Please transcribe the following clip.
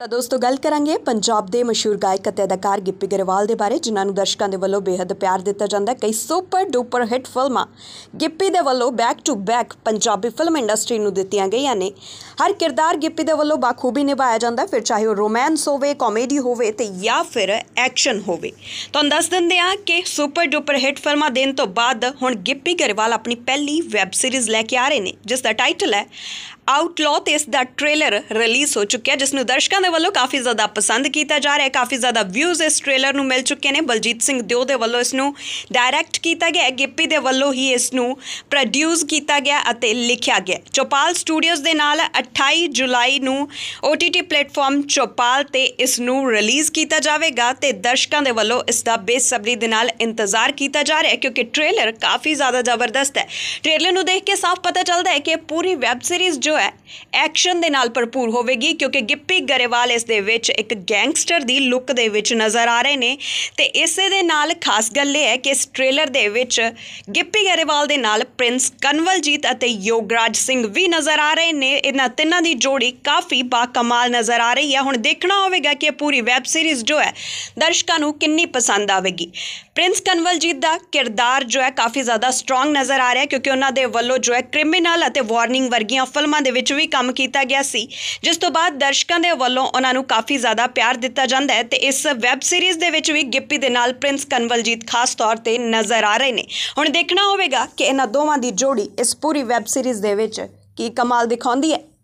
ਤਾਂ ਦੋਸਤੋ ਗੱਲ ਕਰਾਂਗੇ ਪੰਜਾਬ ਦੇ ਮਸ਼ਹੂਰ ਗਾਇਕ ਅਤੇ ਅਦਾਕਾਰ ਗਿੱਪੀ ਗਰੇਵਾਲ ਦੇ ਬਾਰੇ ਜਿਨ੍ਹਾਂ ਨੂੰ ਦਰਸ਼ਕਾਂ ਦੇ ਵੱਲੋਂ ਬੇहद ਪਿਆਰ ਦਿੱਤਾ ਜਾਂਦਾ ਹੈ ਕਈ ਸੁਪਰ ਡੂਪਰ ਹਿੱਟ ਫਿਲਮਾਂ ਗਿੱਪੀ ਦੇ ਵੱਲੋਂ back to back Punjabi film industry ਨੂੰ ਦਿੱਤੀਆਂ ਗਈਆਂ ਨੇ ਹਰ ਕਿਰਦਾਰ ਗਿੱਪੀ ਦੇ ਵੱਲੋਂ ਬਾਖੂਬੀ ਨਿਭਾਇਆ ਜਾਂਦਾ ਫਿਰ ਚਾਹੇ ਉਹ ਰੋਮਾਂਸ ਹੋਵੇ ਕਾਮੇਡੀ ਹੋਵੇ ਤੇ ਜਾਂ ਫਿਰ ਐਕਸ਼ਨ ਹੋਵੇ ਤੁਹਾਨੂੰ ਦੱਸ ਦਿੰਦੇ ਆ ਕਿ ਸੁਪਰ ਡੂਪਰ ਹਿੱਟ ਫਿਲਮਾਂ ਦੇਣ ਤੋਂ ਬਾਅਦ ਹੁਣ ਗਿੱਪੀ ਗਰੇਵਾਲ ਆਪਣੀ ਪਹਿਲੀ ਵੈਬ ਸੀਰੀਜ਼ ਲੈ ਕੇ ਆ ਰਹੇ ਨੇ ਜਿਸ ਦਾ ਟਾਈਟਲ ਹੈ ਆਊਟਲॉ ਤੇ ਇਸ ਦਾ ਟ੍ਰੇਲਰ ਰਿਲੀਜ਼ ਹੋ ਚੁੱਕਿਆ ਜਿਸ ਨੂੰ ਦਰਸ਼ਕਾਂ ਦੇ ਵੱਲੋਂ ਕਾਫੀ ਜ਼ਿਆਦਾ ਪਸੰਦ ਕੀਤਾ ਜਾ ਰਿਹਾ ਹੈ ਕਾਫੀ ਜ਼ਿਆਦਾ ਵਿਊਜ਼ ਇਸ ਟ੍ਰੇਲਰ ਨੂੰ ਮਿਲ ਚੁੱਕੇ ਨੇ ਬਲਜੀਤ ਸਿੰਘ ਦਿਓ ਦੇ ਵੱਲੋਂ ਇਸ ਨੂੰ ਡਾਇਰੈਕਟ ਕੀਤਾ ਗਿਆ ਗਿੱਪੀ ਦੇ ਵੱਲੋਂ ਹੀ ਇਸ ਨੂੰ ਪ੍ਰੋਡਿਊਸ ਕੀਤਾ ਗਿਆ ਅਤੇ ਲਿਖਿਆ ਗਿਆ ਚੋਪਾਲ ਸਟੂਡੀਓਜ਼ ਦੇ ਨਾਲ 28 ਜੁਲਾਈ ਨੂੰ OTT ਪਲੇਟਫਾਰਮ ਚੋਪਾਲ ਤੇ ਇਸ ਨੂੰ ਰਿਲੀਜ਼ ਕੀਤਾ ਜਾਵੇਗਾ ਤੇ ਦਰਸ਼ਕਾਂ ਦੇ ਵੱਲੋਂ ਇਸ ਦਾ ਬੇਸਬਰੀ ਦੇ ਨਾਲ ਇੰਤਜ਼ਾਰ ਕੀਤਾ ਜਾ ਰਿਹਾ ਹੈ ਕਿਉਂਕਿ ਟ੍ਰੇਲਰ ਕਾਫੀ ਜ਼ਿਆਦਾ ਜ਼ਬਰਦਸਤ ਹੈ ਟ੍ਰੇਲਰ ਨੂੰ ਦੇਖ ਕੇ ਸਾਫ਼ ਪਤਾ ਚੱਲਦਾ ਹੈ ਕਿ ਪੂਰੀ ਵੈਬ ਸੀਰੀਜ਼ ਜੋ ਐਕਸ਼ਨ ਦੇ ਨਾਲ ਭਰਪੂਰ ਹੋਵੇਗੀ ਕਿਉਂਕਿ ਗਿੱਪੀ ਗਰੇਵਾਲ ਇਸ ਦੇ ਵਿੱਚ ਇੱਕ ਗੈਂਗਸਟਰ ਦੀ ਲੁੱਕ ਦੇ ਵਿੱਚ ਨਜ਼ਰ ਆ ਰਹੇ ਨੇ ਤੇ ਇਸੇ ਦੇ ਨਾਲ ਖਾਸ ਗੱਲ ਇਹ ਹੈ ਕਿ ਇਸ ਟ੍ਰੇਲਰ ਦੇ ਵਿੱਚ ਗਿੱਪੀ ਗਰੇਵਾਲ ਦੇ ਨਾਲ ਪ੍ਰਿੰਸ ਕਨਵਲਜੀਤ ਅਤੇ ਯੋਗਰਾਜ ਸਿੰਘ ਵੀ ਨਜ਼ਰ ਆ ਰਹੇ ਨੇ ਇਹਨਾਂ ਤਿੰਨਾਂ ਦੀ ਜੋੜੀ ਕਾਫੀ ਬਾ ਕਮਾਲ ਨਜ਼ਰ ਆ ਰਹੀ ਹੈ ਹੁਣ ਦੇਖਣਾ ਹੋਵੇਗਾ ਕਿ ਇਹ ਪੂਰੀ ਵੈਬ ਸੀਰੀਜ਼ ਜੋ ਹੈ ਦਰਸ਼ਕਾਂ ਨੂੰ ਕਿੰਨੀ ਪਸੰਦ ਆਵੇਗੀ ਪ੍ਰਿੰਸ ਕਨਵਲਜੀਤ ਦਾ ਕਿਰਦਾਰ ਜੋ ਹੈ ਕਾਫੀ ਜ਼ਿਆਦਾ ਸਟਰੋਂਗ ਨਜ਼ਰ ਆ ਰਿਹਾ ਹੈ ਕਿਉਂਕਿ ਉਹਨਾਂ ਦੇ ਵੱਲੋਂ ਜੋ ਹੈ ਕ੍ਰਿਮੀਨਲ ਅਤੇ ਵਾਰਨਿੰਗ ਵਰਗੀਆਂ ਫਿਲਮਾਂ ਦੇ ਵਿੱਚ ਵੀ ਕੰਮ ਕੀਤਾ ਗਿਆ ਸੀ ਜਿਸ ਤੋਂ ਬਾਅਦ ਦਰਸ਼ਕਾਂ ਦੇ ਵੱਲੋਂ ਉਹਨਾਂ ਨੂੰ ਕਾਫੀ ਜ਼ਿਆਦਾ ਪਿਆਰ ਦਿੱਤਾ ਜਾਂਦਾ ਹੈ ਤੇ ਇਸ ਵੈਬ ਸੀਰੀਜ਼ ਦੇ ਵਿੱਚ ਵੀ ਗਿੱਪੀ ਦੇ ਨਾਲ ਪ੍ਰਿੰਸ ਕਨਵਲਜੀਤ ਖਾਸ ਤੌਰ ਤੇ ਨਜ਼ਰ ਆ ਰਹੇ ਨੇ ਹੁਣ ਦੇਖਣਾ ਹੋਵੇਗਾ ਕਿ ਇਹਨਾਂ ਦੋਵਾਂ ਦੀ ਜੋੜੀ ਇਸ ਪੂਰੀ ਵੈਬ ਸੀਰੀਜ਼ ਦੇ ਵਿੱਚ ਕੀ ਕਮਾਲ ਦਿਖਾਉਂਦੀ ਹੈ